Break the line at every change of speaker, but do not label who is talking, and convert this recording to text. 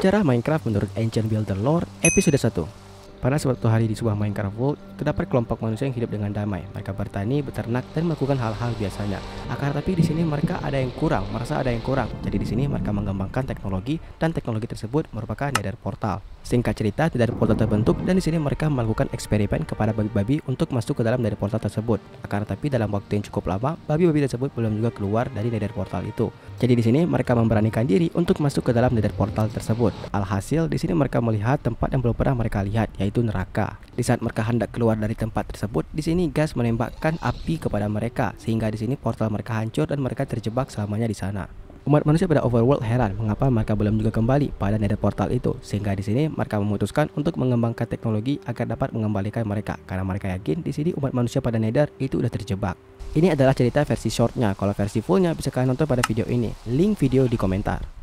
Sejarah Minecraft menurut Ancient Builder Lore episode 1 Pada suatu hari di sebuah Minecraft World, terdapat kelompok manusia yang hidup dengan damai. Mereka bertani, beternak, dan melakukan hal-hal biasanya. Akan tapi di sini mereka ada yang kurang, merasa ada yang kurang. Jadi di sini mereka mengembangkan teknologi dan teknologi tersebut merupakan nether portal. Singkat cerita, tidak portal terbentuk dan di sini mereka melakukan eksperimen kepada babi-babi untuk masuk ke dalam nether portal tersebut. Akan tapi dalam waktu yang cukup lama, babi-babi tersebut belum juga keluar dari nether portal itu. Jadi di sini mereka memberanikan diri untuk masuk ke dalam nether portal tersebut. Alhasil, di sini mereka melihat tempat yang belum pernah mereka lihat, yaitu neraka. Di saat mereka hendak keluar dari tempat tersebut, di sini gas menembakkan api kepada mereka sehingga di sini portal mereka mereka hancur dan mereka terjebak selamanya di sana. Umat manusia pada overworld heran mengapa mereka belum juga kembali pada nether portal itu, sehingga di sini mereka memutuskan untuk mengembangkan teknologi agar dapat mengembalikan mereka, karena mereka yakin di sini umat manusia pada nether itu sudah terjebak. Ini adalah cerita versi shortnya, kalau versi fullnya bisa kalian nonton pada video ini, link video di komentar.